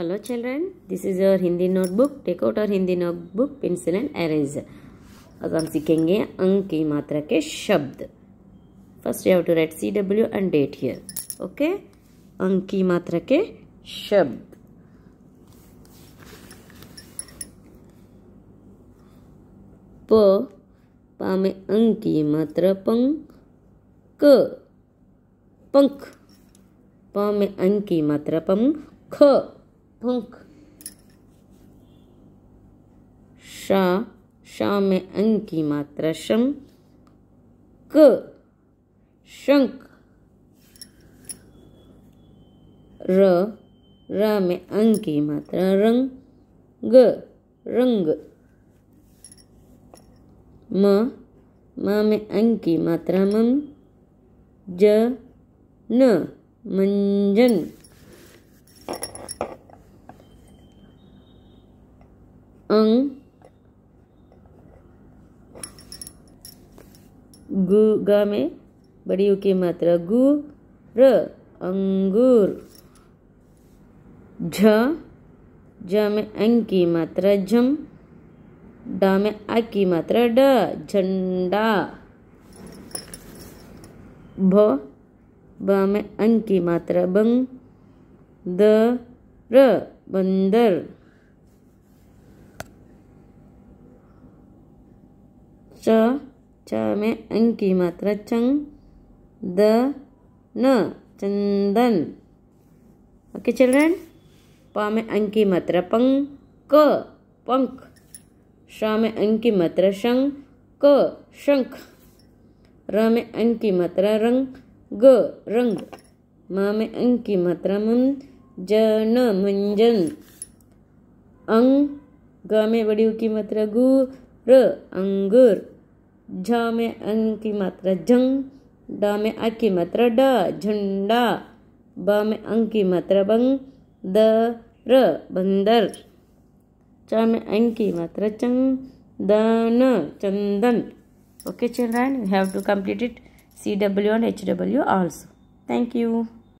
Hello children this is your Hindi notebook Take out our Hindi notebook, pencil and eraser. अब हम सीखेंगे अंक की मात्रा के शब्द first you have to write C W and date here okay अंक की मात्रा के शब्द प पा में अंग की मात्रा पंख क पंख प में अंग की मात्रा पंख ख भुंक शा शा में अंग की मात्रा शम क शंक र र में अंग की मात्रा रंग ग रंग म म में अंग की मात्रा मम ज न मंजन ng गु ग में बड़ी की मात्रा गु र अंगूर झ ज में अंग की मात्रा झम डा में आ की मात्रा ड झंडा भ ब में अंग की मात्रा बंग द र बंदर च च में अंग की मात्रा चंग द न चंदन ओके चिल्ड्रन प में अंग की मात्रा पंग क पंख श में अंग की मात्रा शंग क शंख र में अंग की मात्रा रंग ग रंग म में अंग की मात्रा मुन ज न मुंजन अंग ग में बड़ी की मात्रा गु र अंगुर झ में अंग की मात्रा झंग ड में अ की मात्रा ड झंडा ब में अंग की मात्रा बंग द र बंदर च में अंग की मात्रा चंग द न चंदन okay children okay have to complete it C W and H W also thank you